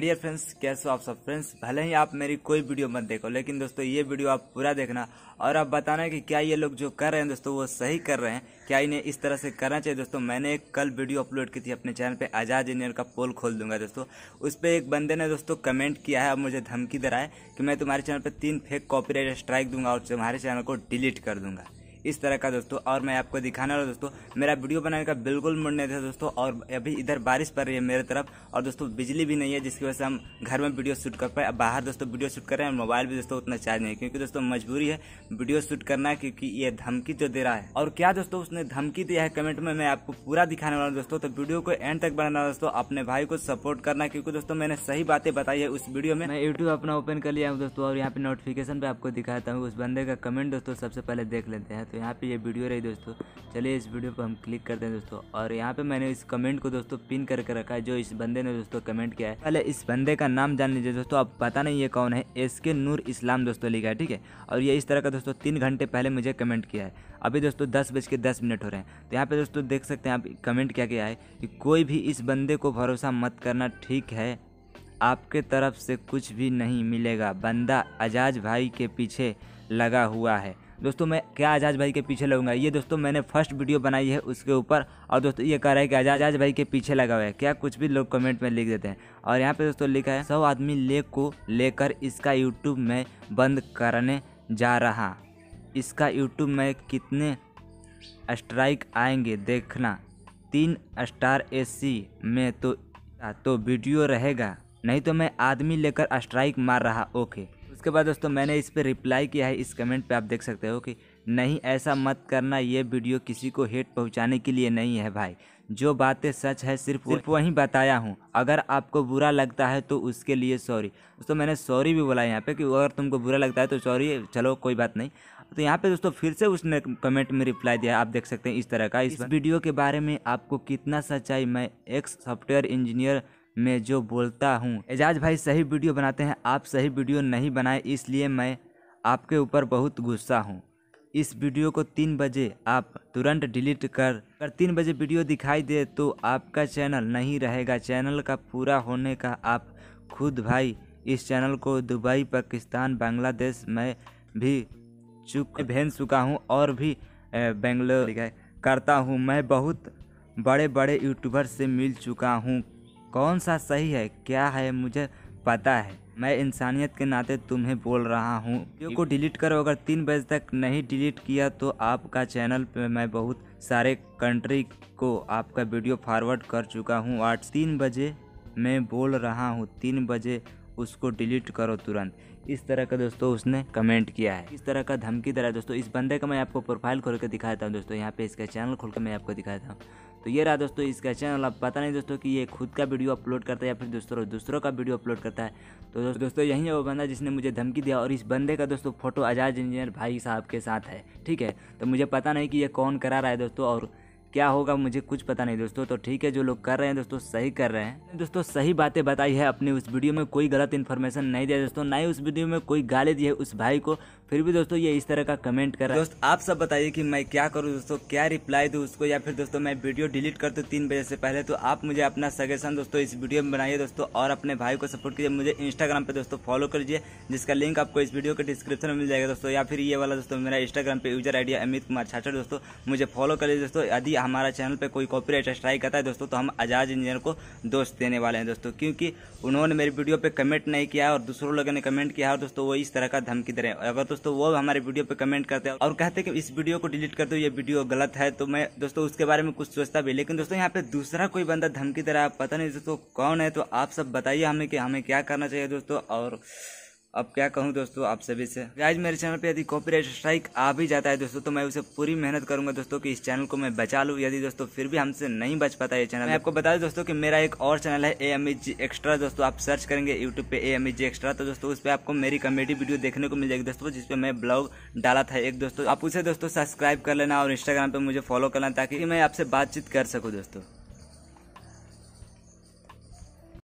dear friends कैसे हो आप सब फ्रेंड्स भले ही आप मेरी कोई वीडियो मत देखो लेकिन दोस्तों ये वीडियो आप पूरा देखना और आप बताना कि क्या ये लोग जो कर रहे हैं दोस्तों वो सही कर रहे हैं क्या इन्हें इस तरह से करना चाहिए दोस्तों मैंने एक कल वीडियो अपलोड की थी अपने चैनल पे आज़ाद इंजीनियर का पोल खोल दूंगा दोस्तों उस पर एक बंदे ने दोस्तों कमेंट किया है और मुझे धमकी दे है कि मैं तुम्हारे चैनल पर तीन फेक कॉपी स्ट्राइक दूंगा और तुम्हारे चैनल को डिलीट कर दूंगा इस तरह का दोस्तों और मैं आपको दिखाने वाला दोस्तों मेरा वीडियो बनाने का बिल्कुल मन नहीं था दोस्तों और अभी इधर बारिश पड़ रही है मेरे तरफ और दोस्तों बिजली भी नहीं है जिसकी वजह से हम घर में वीडियो शूट कर पाए अब बाहर दोस्तों वीडियो शूट कर रहे हैं मोबाइल भी दोस्तों उतना चार्ज नहीं क्योंकि दोस्तों मजबूरी है वीडियो शूट करना है क्योंकि ये धमकी जो तो दे रहा है और क्या दोस्तों उसने धमकी दिया है कमेंट में मैं आपको पूरा दिखाने वाला हूँ दोस्तों तो वीडियो को एंड तक बनाना दोस्तों अपने भाई को सपोर्ट करना क्योंकि दोस्तों मैंने सही बातें बताई है उस वीडियो में मैं यूट्यूब अपना ओपन कर लिया हूँ दोस्तों और यहाँ पे नोटिफिकेशन पे आपको दिखाता हूँ उस बंदे का कमेंट दोस्तों सबसे पहले देख लेते हैं तो यहाँ पे ये वीडियो रही दोस्तों चलिए इस वीडियो पर हम क्लिक करते हैं दोस्तों और यहाँ पे मैंने इस कमेंट को दोस्तों पिन करके रखा है जो इस बंदे ने दोस्तों कमेंट किया है पहले इस बंदे का नाम जान लीजिए दोस्तों अब पता नहीं ये कौन है एस के नूर इस्लाम दोस्तों लिखा है ठीक है और ये इस तरह का दोस्तों तीन घंटे पहले मुझे कमेंट किया है अभी दोस्तों दस बज के दस मिनट हो रहे हैं तो यहाँ पे दोस्तों देख सकते हैं आप कमेंट क्या किया है कि कोई भी इस बंदे को भरोसा मत करना ठीक है आपके तरफ से कुछ भी नहीं मिलेगा बंदा अजाज भाई के पीछे लगा हुआ है दोस्तों मैं क्या आजाज भाई के पीछे लगूंगा ये दोस्तों मैंने फर्स्ट वीडियो बनाई है उसके ऊपर और दोस्तों ये कह रहा है कि आजाज भाई के पीछे लगा हुआ है क्या कुछ भी लोग कमेंट में लिख देते हैं और यहाँ पे दोस्तों लिखा है सौ आदमी लेख को लेकर इसका यूट्यूब में बंद करने जा रहा इसका यूट्यूब में कितने स्ट्राइक आएंगे देखना तीन स्टार ए में तो तो वीडियो रहेगा नहीं तो मैं आदमी लेकर स्ट्राइक मार रहा ओके उसके बाद दोस्तों मैंने इस पर रिप्लाई किया है इस कमेंट पे आप देख सकते हो कि नहीं ऐसा मत करना ये वीडियो किसी को हेट पहुंचाने के लिए नहीं है भाई जो बातें सच है सिर्फ सिर्फ वही बताया हूँ अगर आपको बुरा लगता है तो उसके लिए सॉरी दोस्तों मैंने सॉरी भी बोला यहाँ पे कि अगर तुमको बुरा लगता है तो सॉरी चलो कोई बात नहीं तो यहाँ पे दोस्तों फिर से उसने कमेंट में रिप्लाई दिया आप देख सकते हैं इस तरह का इस वीडियो के बारे में आपको कितना सच्चाई मैं एक सॉफ्टवेयर इंजीनियर मैं जो बोलता हूँ एजाज भाई सही वीडियो बनाते हैं आप सही वीडियो नहीं बनाए इसलिए मैं आपके ऊपर बहुत गुस्सा हूँ इस वीडियो को तीन बजे आप तुरंत डिलीट कर अगर तीन बजे वीडियो दिखाई दे तो आपका चैनल नहीं रहेगा चैनल का पूरा होने का आप खुद भाई इस चैनल को दुबई पाकिस्तान बांग्लादेश में भी चुक भेज चुका हूँ और भी बेंगलोर करता हूँ मैं बहुत बड़े बड़े यूट्यूबर से मिल चुका हूँ कौन सा सही है क्या है मुझे पता है मैं इंसानियत के नाते तुम्हें बोल रहा हूँ वीडियो को डिलीट करो अगर तीन बजे तक नहीं डिलीट किया तो आपका चैनल पे मैं बहुत सारे कंट्री को आपका वीडियो फॉरवर्ड कर चुका हूँ आठ तीन बजे मैं बोल रहा हूँ तीन बजे उसको डिलीट करो तुरंत इस तरह का दोस्तों उसने कमेंट किया है इस तरह का धमकी दे रहा है दोस्तों इस बंदे का मैं आपको प्रोफाइल खोल के दिखाता हूँ दोस्तों यहाँ पे इसका चैनल खोल कर मैं आपको दिखाता हूँ तो ये रहा दोस्तों इसका चैनल आप पता नहीं दोस्तों कि ये खुद का वीडियो अपलोड करता है या फिर दोस्तों दूसरों का वीडियो अपलोड करता है तो दोस्तों यही है वो बंदा जिसने मुझे धमकी दिया और इस बंदे का दोस्तों फोटो आजाद इंजीनियर भाई साहब के साथ है ठीक है तो मुझे पता नहीं कि ये कौन करा रहा है दोस्तों और क्या होगा मुझे कुछ पता नहीं दोस्तों तो ठीक है जो लोग कर रहे हैं दोस्तों सही कर रहे हैं दोस्तों सही बातें बताई है अपनी उस वीडियो में कोई गलत इन्फॉर्मेशन नहीं दिया दोस्तों ना ही उस वीडियो में कोई गाली दी है उस भाई को फिर भी दोस्तों ये इस तरह का कमेंट कर रहा है दोस्त आप सब बताइए कि मैं क्या करूँ दोस्तों क्या रिप्लाई दूँ उसको या फिर दोस्तों मैं वीडियो डिलीट कर दूँ तीन बजे से पहले तो आप मुझे अपना सजेशन दोस्तों इस वीडियो में बनाइए दोस्तों और अपने भाई को सपोर्ट कीजिए मुझे इंस्टाग्राम पर दोस्तों फॉलो कर लीजिए जिसका लिंक आपको इस वीडियो के डिस्क्रिप्शन में मिल जाएगा दोस्तों या फिर ये वाला दोस्तों मेरा इंस्टाग्राम पर यूजर आइडिया अमित कुमार छाछर दोस्तों मुझे फॉलो कर लीजिए दोस्तों यदि हमारा चैनल पे कोई कॉपीराइट स्ट्राइक आता है दोस्तों तो हम आजाद इंजीनियर को दोष देने वाले हैं दोस्तों क्योंकि उन्होंने मेरी वीडियो पे कमेंट नहीं किया और दूसरों लोगों ने कमेंट किया और दोस्तों वो इस तरह का धमकी दे रहे हैं अगर दोस्तों वो हमारे वीडियो पर कमेंट करते हैं और कहते हैं कि इस वीडियो को डिलीट कर दो ये वीडियो गलत है तो मैं दोस्तों उसके बारे में कुछ सोचता भी लेकिन दोस्तों यहाँ पे दूसरा कोई बंदा धमकी दे रहा है पता नहीं दोस्तों कौन है तो आप सब बताइए हमें कि हमें क्या करना चाहिए दोस्तों और अब क्या कहूँ दोस्तों आप सभी से गाइज मेरे चैनल पे यदि कॉपीराइट स्ट्राइक आ भी जाता है दोस्तों तो मैं उसे पूरी मेहनत करूंगा दोस्तों कि इस चैनल को मैं बचा लूँ यदि दोस्तों फिर भी हमसे नहीं बच पाता ये चैनल मैं आपको बता दूं दोस्तों कि मेरा एक और चैनल है ए एम जी एक्स्ट्रा दोस्तों आप सर्च करेंगे यूट्यूब पे ए एम जी एक्स्ट्रा तो दोस्तों उस पर आपको मेरी कॉमेडी वीडियो देखने को मिल जाएगी दोस्तों जिसपे मैं ब्लॉग डाला था एक दोस्तों आप उसे दोस्तों सब्सक्राइब कर लेना और इंस्टाग्राम पर मुझे फॉलो करना ताकि मैं आपसे बातचीत कर सकूँ दोस्तों